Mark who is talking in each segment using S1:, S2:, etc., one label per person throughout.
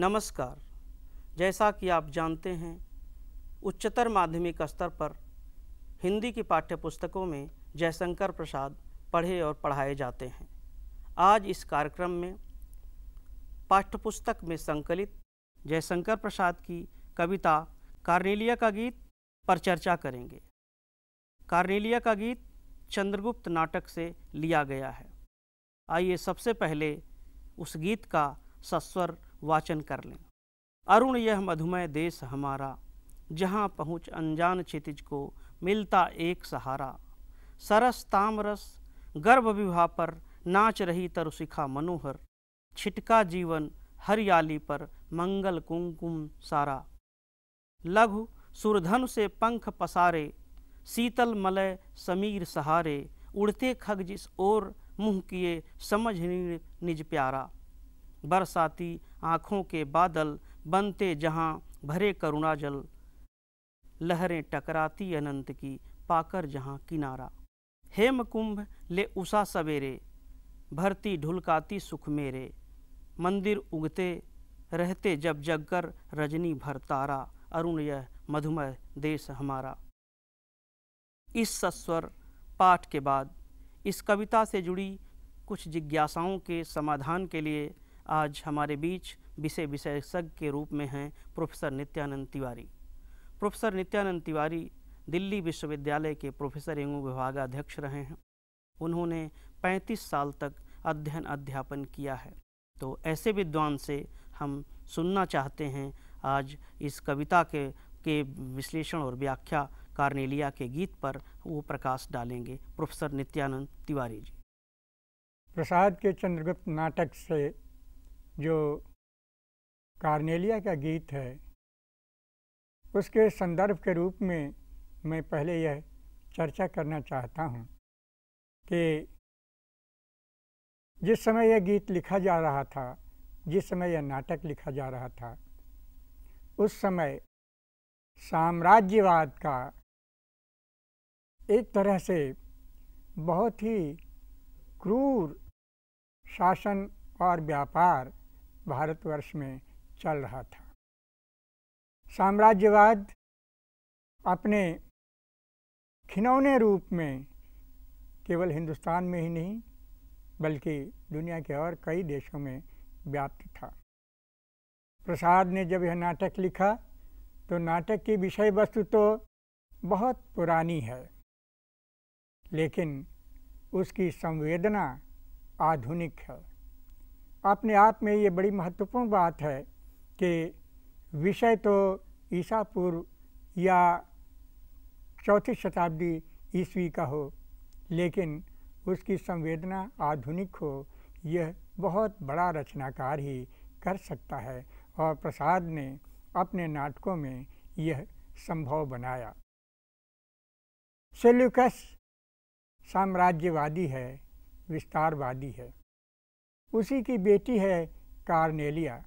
S1: नमस्कार जैसा कि आप जानते हैं उच्चतर माध्यमिक स्तर पर हिंदी की पाठ्यपुस्तकों में जयशंकर प्रसाद पढ़े और पढ़ाए जाते हैं आज इस कार्यक्रम में पाठ्यपुस्तक में संकलित जयशंकर प्रसाद की कविता कार्नेलिया का गीत पर चर्चा करेंगे कार्नेलिया का गीत चंद्रगुप्त नाटक से लिया गया है आइए सबसे पहले उस गीत का सस्वर वाचन कर लें अरुण यह मधुमय देश हमारा जहाँ पहुँच अनजान क्षितिज को मिलता एक सहारा सरस तामरस गर्भ विवाह पर नाच रही तरुशिखा मनोहर छिटका जीवन हरियाली पर मंगल कुंकुम सारा लघु सुरधन से पंख पसारे शीतल मलय समीर सहारे उड़ते खग जिस ओर मुँह किए समझ निज प्यारा बरसाती आँखों के बादल बनते जहाँ भरे करुणा जल लहरें टकराती अनंत की पाकर जहाँ किनारा हेम कुंभ ले उषा सवेरे भरती ढुलकाती सुख मेरे मंदिर उगते रहते जब जगकर रजनी भर तारा अरुण यह मधुमय देश हमारा इस सस्वर पाठ के बाद इस कविता से जुड़ी कुछ जिज्ञासाओं के समाधान के लिए आज हमारे बीच विषय विशेषज्ञ के रूप में हैं प्रोफेसर नित्यानंद तिवारी प्रोफेसर नित्यानंद तिवारी दिल्ली विश्वविद्यालय के प्रोफेसर एवं विभागाध्यक्ष रहे हैं उन्होंने 35 साल तक अध्ययन अध्यापन किया है तो ऐसे विद्वान से हम सुनना चाहते हैं आज इस कविता के के विश्लेषण और व्याख्या कार्नेलिया के गीत पर वो प्रकाश डालेंगे प्रोफेसर नित्यानंद तिवारी जी
S2: प्रसाद के चंद्रगुप्त नाटक से जो कार्नेलिया का गीत है उसके संदर्भ के रूप में मैं पहले यह चर्चा करना चाहता हूँ कि जिस समय यह गीत लिखा जा रहा था जिस समय यह नाटक लिखा जा रहा था उस समय साम्राज्यवाद का एक तरह से बहुत ही क्रूर शासन और व्यापार भारतवर्ष में चल रहा था साम्राज्यवाद अपने खिनौने रूप में केवल हिंदुस्तान में ही नहीं बल्कि दुनिया के और कई देशों में व्याप्त था प्रसाद ने जब यह नाटक लिखा तो नाटक की विषय वस्तु तो बहुत पुरानी है लेकिन उसकी संवेदना आधुनिक है अपने आप में ये बड़ी महत्वपूर्ण बात है कि विषय तो ईसा पूर्व या चौथी शताब्दी ईस्वी का हो लेकिन उसकी संवेदना आधुनिक हो यह बहुत बड़ा रचनाकार ही कर सकता है और प्रसाद ने अपने नाटकों में यह संभव बनाया सेल्यूकस साम्राज्यवादी है विस्तारवादी है उसी की बेटी है कार्नेलिया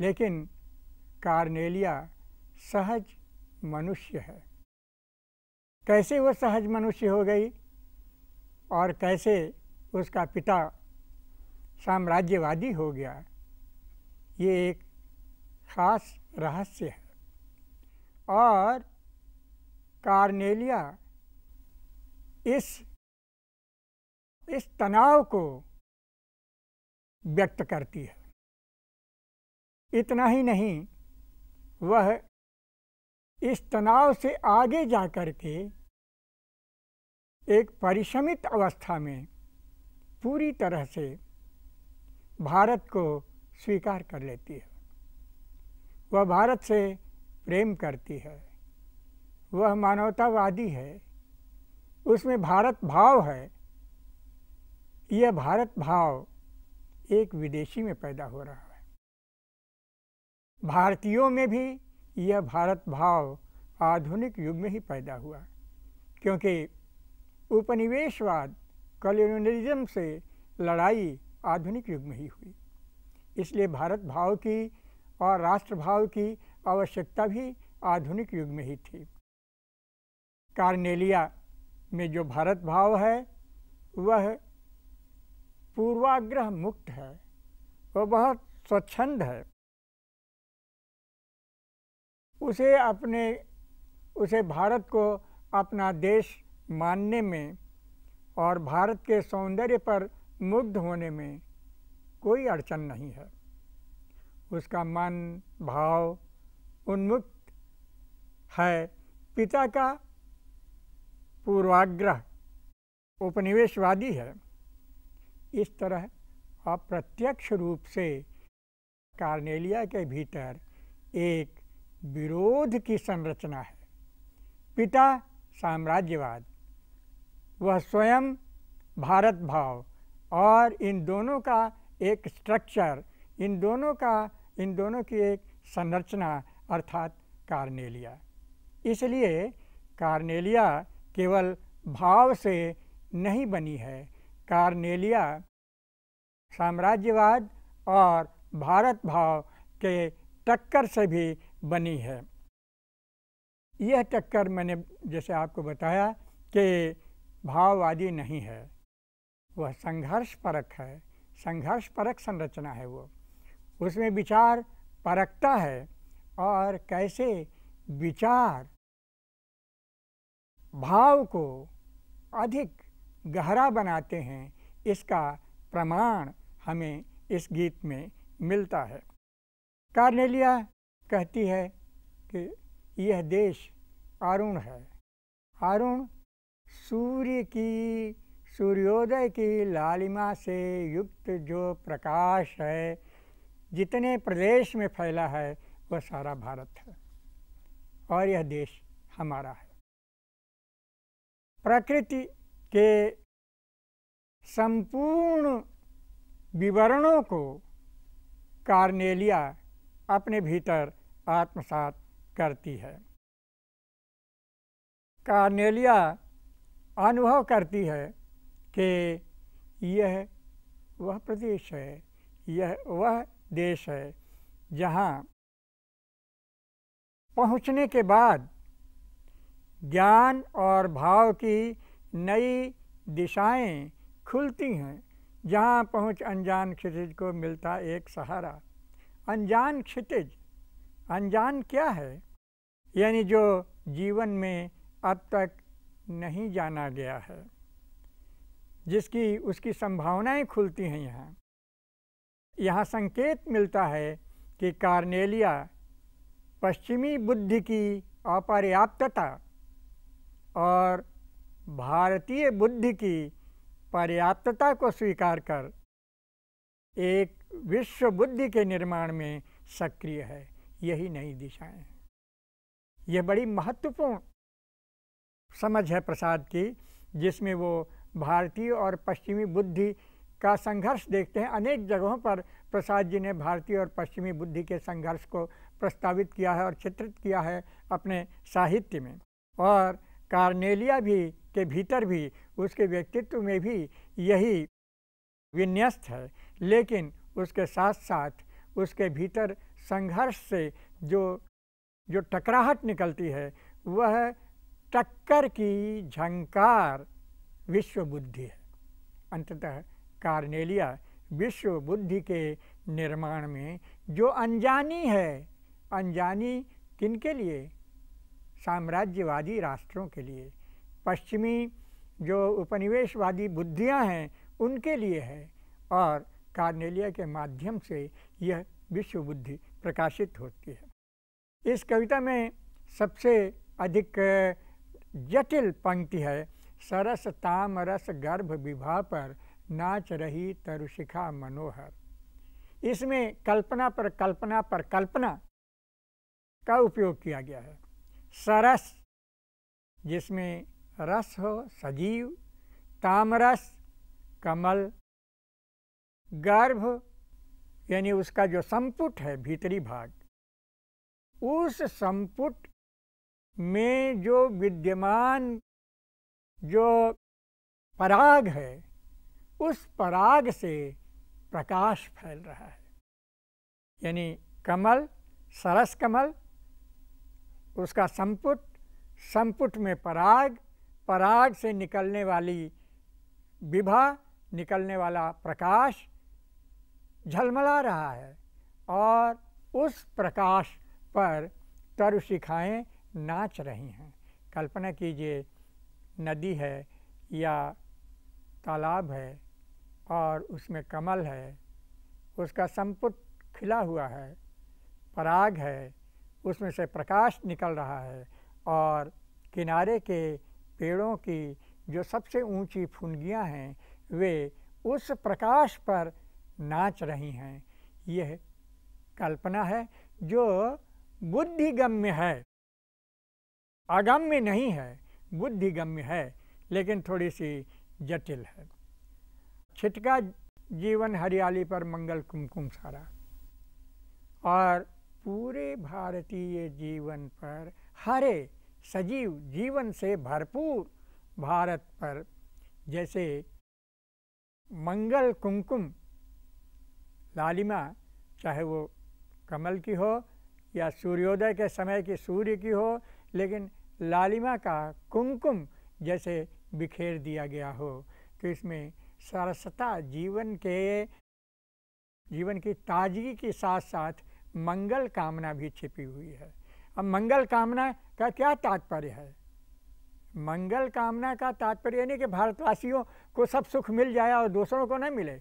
S2: लेकिन कार्नेलिया सहज मनुष्य है कैसे वह सहज मनुष्य हो गई और कैसे उसका पिता साम्राज्यवादी हो गया ये एक ख़ास रहस्य है और कार्नेलिया इस इस तनाव को व्यक्त करती है इतना ही नहीं वह इस तनाव से आगे जा कर के एक परिश्रमित अवस्था में पूरी तरह से भारत को स्वीकार कर लेती है वह भारत से प्रेम करती है वह मानवतावादी है उसमें भारत भाव है यह भारत भाव एक विदेशी में पैदा हो रहा है भारतीयों में भी यह भारत भाव आधुनिक युग में ही पैदा हुआ क्योंकि उपनिवेशवाद कॉलोनियलिज्म से लड़ाई आधुनिक युग में ही हुई इसलिए भारत भाव की और राष्ट्रभाव की आवश्यकता भी आधुनिक युग में ही थी कार्नेलिया में जो भारत भाव है वह पूर्वाग्रह मुक्त है वह बहुत स्वच्छंद है उसे अपने उसे भारत को अपना देश मानने में और भारत के सौंदर्य पर मुग्ध होने में कोई अड़चन नहीं है उसका मन भाव उन्मुक्त है पिता का पूर्वाग्रह उपनिवेशवादी है इस तरह अप्रत्यक्ष रूप से कार्नेलिया के भीतर एक विरोध की संरचना है पिता साम्राज्यवाद वह स्वयं भारत भाव और इन दोनों का एक स्ट्रक्चर इन दोनों का इन दोनों की एक संरचना अर्थात कार्नेलिया इसलिए कार्नेलिया केवल भाव से नहीं बनी है कार्नेलिया साम्राज्यवाद और भारत भाव के टक्कर से भी बनी है यह टक्कर मैंने जैसे आपको बताया कि भाववादी नहीं है वह संघर्ष परक है संघर्ष परक संरचना है वो उसमें विचार परखता है और कैसे विचार भाव को अधिक गहरा बनाते हैं इसका प्रमाण हमें इस गीत में मिलता है कार्नेलिया कहती है कि यह देश अरुण है अरुण सूर्य की सूर्योदय की लालिमा से युक्त जो प्रकाश है जितने प्रदेश में फैला है वह सारा भारत है और यह देश हमारा है प्रकृति के संपूर्ण विवरणों को कार्नेलिया अपने भीतर आत्मसात करती है कार्नेलिया अनुभव करती है कि यह वह प्रदेश है यह वह देश है जहाँ पहुँचने के बाद ज्ञान और भाव की नई दिशाएं खुलती हैं जहाँ पहुँच अनजान क्षितिज को मिलता एक सहारा अनजान क्षितिज अनजान क्या है यानी जो जीवन में अब तक नहीं जाना गया है जिसकी उसकी संभावनाएं खुलती हैं यहाँ यहाँ संकेत मिलता है कि कार्नेलिया पश्चिमी बुद्धि की अपर्याप्तता और भारतीय बुद्धि की पर्याप्तता को स्वीकार कर एक विश्व बुद्धि के निर्माण में सक्रिय है यही नई दिशाएं हैं यह बड़ी महत्वपूर्ण समझ है प्रसाद की जिसमें वो भारतीय और पश्चिमी बुद्धि का संघर्ष देखते हैं अनेक जगहों पर प्रसाद जी ने भारतीय और पश्चिमी बुद्धि के संघर्ष को प्रस्तावित किया है और चित्रित किया है अपने साहित्य में और कार्नेलिया भी के भीतर भी उसके व्यक्तित्व में भी यही विन्यस्त है लेकिन उसके साथ साथ उसके भीतर संघर्ष से जो जो टकराहट निकलती है वह टक्कर की झंकार विश्व बुद्धि है अंततः कार्नेलिया विश्व बुद्धि के निर्माण में जो अनजानी है अनजानी किन के लिए साम्राज्यवादी राष्ट्रों के लिए पश्चिमी जो उपनिवेशवादी बुद्धियां हैं उनके लिए है और कार्नेलिया के माध्यम से यह विश्व बुद्धि प्रकाशित होती है इस कविता में सबसे अधिक जटिल पंक्ति है सरस तामरस गर्भ विभा पर नाच रही तरुशिखा मनोहर इसमें कल्पना पर कल्पना पर कल्पना का उपयोग किया गया है सरस जिसमें रस हो सजीव तामरस कमल गर्भ यानी उसका जो संपुट है भीतरी भाग उस संपुट में जो विद्यमान जो पराग है उस पराग से प्रकाश फैल रहा है यानी कमल सरस कमल उसका संपुट संपुट में पराग पराग से निकलने वाली विभा निकलने वाला प्रकाश झलमला रहा है और उस प्रकाश पर तरुशिखाएँ नाच रही हैं कल्पना कीजिए नदी है या तालाब है और उसमें कमल है उसका संपुट खिला हुआ है पराग है उसमें से प्रकाश निकल रहा है और किनारे के पेड़ों की जो सबसे ऊंची फुनगियां हैं वे उस प्रकाश पर नाच रही हैं यह कल्पना है जो बुद्धिगम्य है अगम्य नहीं है बुद्धिगम्य है लेकिन थोड़ी सी जटिल है छिटका जीवन हरियाली पर मंगल कुमकुम सारा और पूरे भारतीय जीवन पर हरे सजीव जीवन से भरपूर भारत पर जैसे मंगल कुमकुम लालिमा चाहे वो कमल की हो या सूर्योदय के समय की सूर्य की हो लेकिन लालिमा का कुमकुम जैसे बिखेर दिया गया हो कि तो इसमें सरसता जीवन के जीवन की ताजगी के साथ साथ मंगल कामना भी छिपी हुई है अब मंगल कामना का क्या तात्पर्य है मंगल कामना का तात्पर्य नहीं कि भारतवासियों को सब सुख मिल जाए और दूसरों को न मिले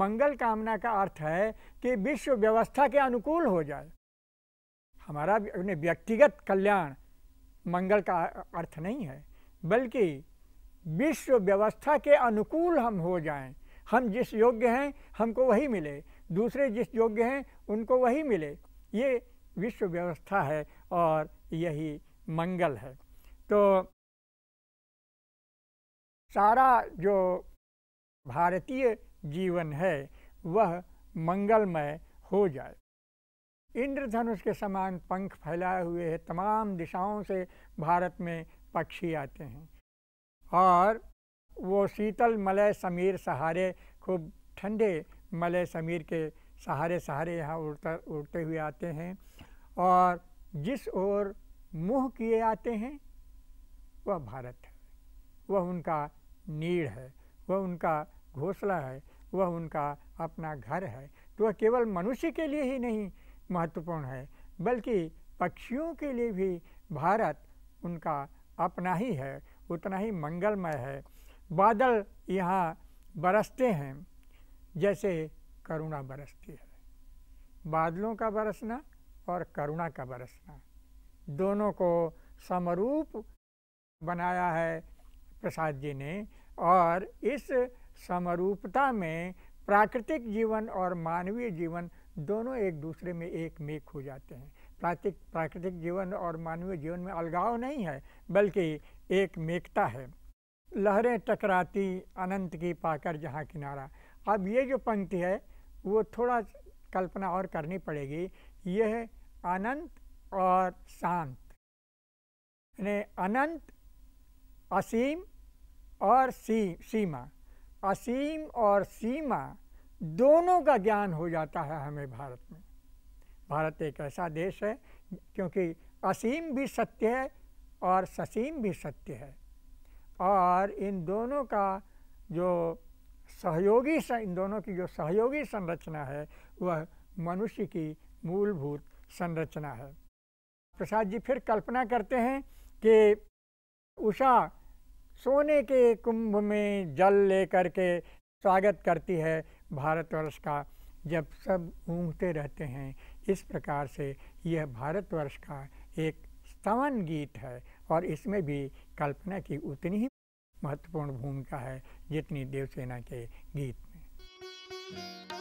S2: मंगल कामना का अर्थ है कि विश्व व्यवस्था के अनुकूल हो जाए हमारा अपने व्यक्तिगत कल्याण मंगल का अर्थ नहीं है बल्कि विश्व व्यवस्था के अनुकूल हम हो जाएं हम जिस योग्य हैं हमको वही मिले दूसरे जिस योग्य हैं उनको वही मिले ये विश्व व्यवस्था है और यही मंगल है तो सारा जो भारतीय जीवन है वह मंगलमय हो जाए इंद्रधनुष के समान पंख फैलाए हुए है तमाम दिशाओं से भारत में पक्षी आते हैं और वो शीतल मलय समीर सहारे खूब ठंडे मलय समीर के सहारे सहारे यहाँ उड़ता उड़ते हुए आते हैं और जिस ओर मुँह किए आते हैं वह भारत है वह उनका नीड़ है वह उनका घोंसला है वह उनका अपना घर है तो वह केवल मनुष्य के लिए ही नहीं महत्वपूर्ण है बल्कि पक्षियों के लिए भी भारत उनका अपना ही है उतना ही मंगलमय है बादल यहाँ बरसते हैं जैसे करुणा बरसती है बादलों का बरसना और करुणा का बरसना दोनों को समरूप बनाया है प्रसाद जी ने और इस समरूपता में प्राकृतिक जीवन और मानवीय जीवन दोनों एक दूसरे में एक मेक हो जाते हैं प्राकृतिक प्राकृतिक जीवन और मानवीय जीवन में अलगाव नहीं है बल्कि एक मेकता है लहरें टकराती अनंत की पाकर जहाँ किनारा अब ये जो पंक्ति है वो थोड़ा कल्पना और करनी पड़ेगी यह अनंत और शांत यानी अनंत असीम और सी सीमा असीम और सीमा दोनों का ज्ञान हो जाता है हमें भारत में भारत एक ऐसा देश है क्योंकि असीम भी सत्य है और ससीम भी सत्य है और इन दोनों का जो सहयोगी इन दोनों की जो सहयोगी संरचना है वह मनुष्य की मूलभूत संरचना है प्रसाद जी फिर कल्पना करते हैं कि उषा सोने के कुंभ में जल लेकर के स्वागत करती है भारतवर्ष का जब सब ऊँगते रहते हैं इस प्रकार से यह भारतवर्ष का एक स्तवन गीत है और इसमें भी कल्पना की उतनी ही महत्वपूर्ण भूमिका है जितनी देवसेना के गीत में